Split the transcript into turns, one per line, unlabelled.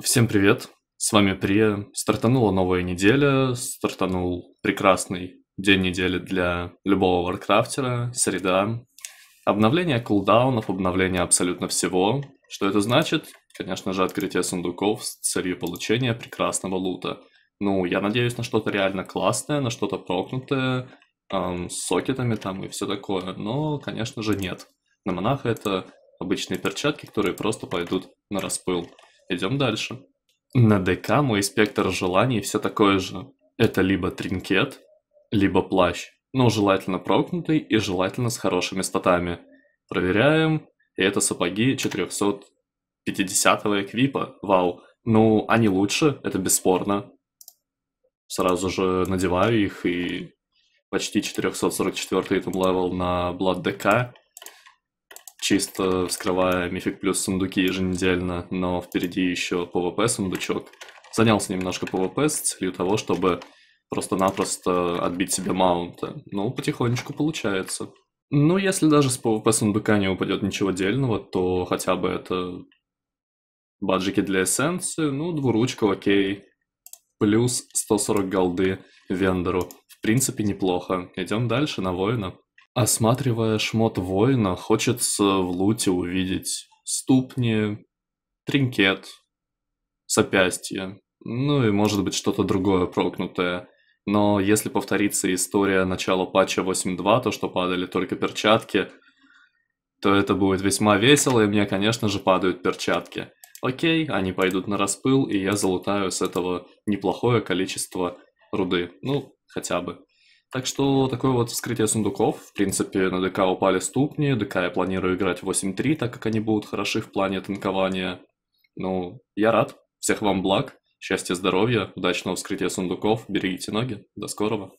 Всем привет! С вами Прия. Стартанула новая неделя, стартанул прекрасный день недели для любого варкрафтера, среда. Обновление кулдаунов, обновление абсолютно всего. Что это значит? Конечно же, открытие сундуков с целью получения прекрасного лута. Ну, я надеюсь на что-то реально классное, на что-то прокнутое, эм, с сокетами там и все такое, но, конечно же, нет. На монаха это обычные перчатки, которые просто пойдут на распыл. Идем дальше. На ДК мой спектр желаний все такое же. Это либо тринкет, либо плащ, но желательно прокнутый и желательно с хорошими статами. Проверяем, и это сапоги 450-го эквипа, вау. Ну, они лучше, это бесспорно. Сразу же надеваю их и почти 444 там левел на Blood DK чисто вскрывая Мифик плюс сундуки еженедельно, но впереди еще PvP сундучок. Занялся немножко PvP с целью того, чтобы просто-напросто отбить себе маунта. Ну, потихонечку получается. Ну, если даже с PvP сундука не упадет ничего дельного, то хотя бы это баджики для эссенции, ну, двуручка, окей. Плюс 140 голды вендору. В принципе, неплохо. Идем дальше на воина. Осматривая шмот воина, хочется в луте увидеть ступни, тринкет, запястье, ну и может быть что-то другое прокнутое. Но если повторится история начала патча 8.2, то что падали только перчатки, то это будет весьма весело, и мне, конечно же, падают перчатки. Окей, они пойдут на распыл, и я залутаю с этого неплохое количество руды. Ну, хотя бы. Так что такое вот вскрытие сундуков. В принципе, на ДК упали ступни. ДК я планирую играть 8-3, так как они будут хороши в плане танкования. Ну, я рад. Всех вам благ. Счастья, здоровья, удачного вскрытия сундуков. Берегите ноги. До скорого.